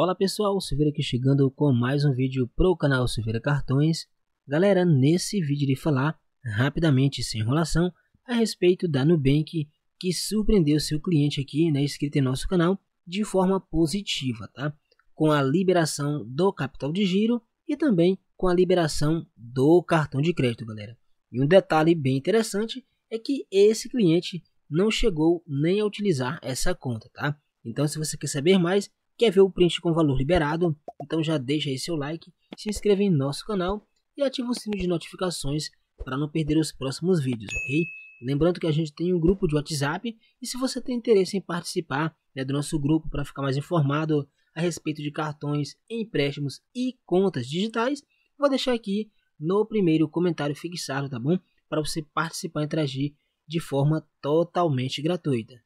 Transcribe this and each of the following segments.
Fala pessoal, Silveira aqui chegando com mais um vídeo pro canal Silveira Cartões. Galera, nesse vídeo de falar rapidamente, sem enrolação, a respeito da Nubank que surpreendeu seu cliente aqui, né, inscrito em nosso canal, de forma positiva, tá? Com a liberação do capital de giro e também com a liberação do cartão de crédito, galera. E um detalhe bem interessante é que esse cliente não chegou nem a utilizar essa conta, tá? Então, se você quer saber mais, Quer ver o print com valor liberado? Então já deixa aí seu like, se inscreve em nosso canal e ativa o sino de notificações para não perder os próximos vídeos, ok? Lembrando que a gente tem um grupo de WhatsApp e se você tem interesse em participar né, do nosso grupo para ficar mais informado a respeito de cartões, empréstimos e contas digitais, vou deixar aqui no primeiro comentário fixado, tá bom? Para você participar e interagir de forma totalmente gratuita.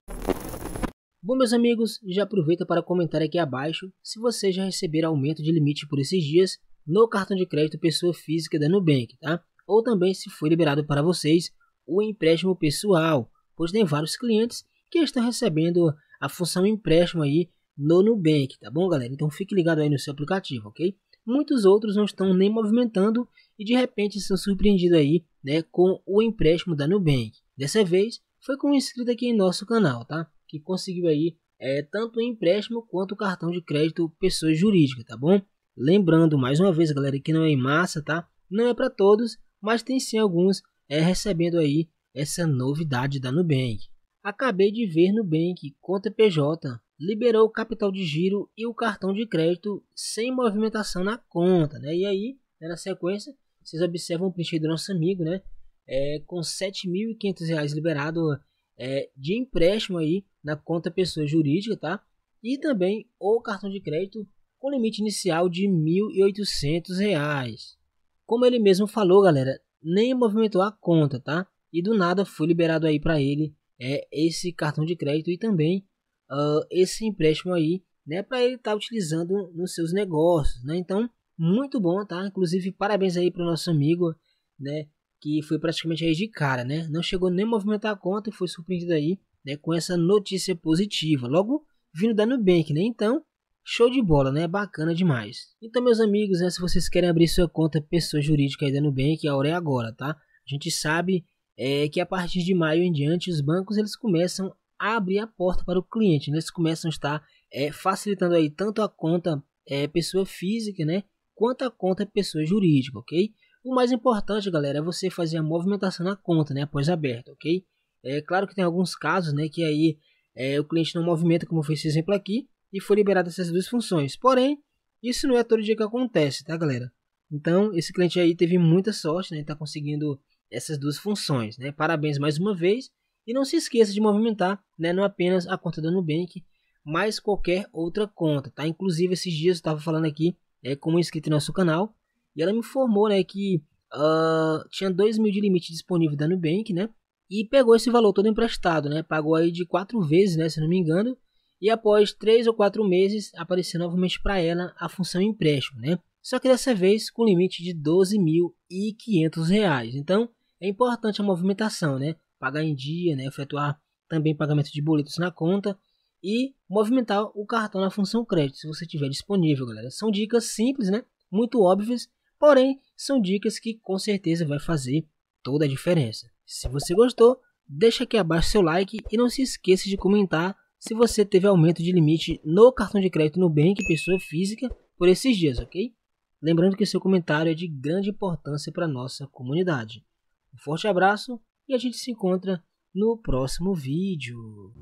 Bom, meus amigos, já aproveita para comentar aqui abaixo se você já receber aumento de limite por esses dias no cartão de crédito pessoa física da Nubank, tá? Ou também se foi liberado para vocês o empréstimo pessoal, pois tem vários clientes que estão recebendo a função empréstimo aí no Nubank, tá bom, galera? Então fique ligado aí no seu aplicativo, ok? Muitos outros não estão nem movimentando e de repente são surpreendidos aí, né, com o empréstimo da Nubank. Dessa vez foi com um inscrito aqui em nosso canal, tá? que conseguiu aí é, tanto empréstimo quanto o cartão de crédito pessoa jurídica, tá bom? Lembrando mais uma vez, galera, que não é em massa, tá? Não é para todos, mas tem sim alguns é, recebendo aí essa novidade da Nubank. Acabei de ver Nubank conta PJ liberou o capital de giro e o cartão de crédito sem movimentação na conta, né? E aí, né, na sequência, vocês observam o print do nosso amigo, né? É, com R$ 7.500 liberado é, de empréstimo aí na conta pessoa jurídica, tá? E também o cartão de crédito com limite inicial de R$ 1.800. Como ele mesmo falou, galera, nem movimentou a conta, tá? E do nada foi liberado aí para ele é esse cartão de crédito e também uh, esse empréstimo aí, né, para ele estar tá utilizando nos seus negócios, né? Então, muito bom, tá? Inclusive, parabéns aí para o nosso amigo, né, que foi praticamente aí de cara, né? Não chegou nem a movimentar a conta e foi surpreendido aí né, com essa notícia positiva, logo vindo da Nubank, né? Então, show de bola, né? Bacana demais. Então, meus amigos, né, se vocês querem abrir sua conta pessoa jurídica aí da Nubank, a hora é agora, tá? A gente sabe é, que a partir de maio em diante, os bancos eles começam a abrir a porta para o cliente, né? eles começam a estar é, facilitando aí tanto a conta é, pessoa física, né? Quanto a conta pessoa jurídica, ok? O mais importante, galera, é você fazer a movimentação na conta, né, após aberta, ok? É claro que tem alguns casos, né, que aí é, o cliente não movimenta, como foi esse exemplo aqui, e foi liberado essas duas funções. Porém, isso não é todo dia que acontece, tá, galera? Então, esse cliente aí teve muita sorte, né, tá conseguindo essas duas funções, né? Parabéns mais uma vez. E não se esqueça de movimentar, né, não apenas a conta da Nubank, mas qualquer outra conta, tá? Inclusive esses dias eu estava falando aqui, é, como inscrito no nosso canal, e ela me informou né, que uh, tinha 2 mil de limite disponível da Nubank, né? E pegou esse valor todo emprestado, né? Pagou aí de quatro vezes, né? Se não me engano. E após três ou quatro meses, apareceu novamente para ela a função empréstimo, né? Só que dessa vez com limite de 12.500 reais. Então é importante a movimentação, né? Pagar em dia, né? Efetuar também pagamento de boletos na conta e movimentar o cartão na função crédito, se você tiver disponível, galera. São dicas simples, né? Muito óbvias Porém, são dicas que com certeza vai fazer toda a diferença. Se você gostou, deixa aqui abaixo seu like e não se esqueça de comentar se você teve aumento de limite no cartão de crédito Nubank pessoa física por esses dias, ok? Lembrando que seu comentário é de grande importância para nossa comunidade. Um forte abraço e a gente se encontra no próximo vídeo.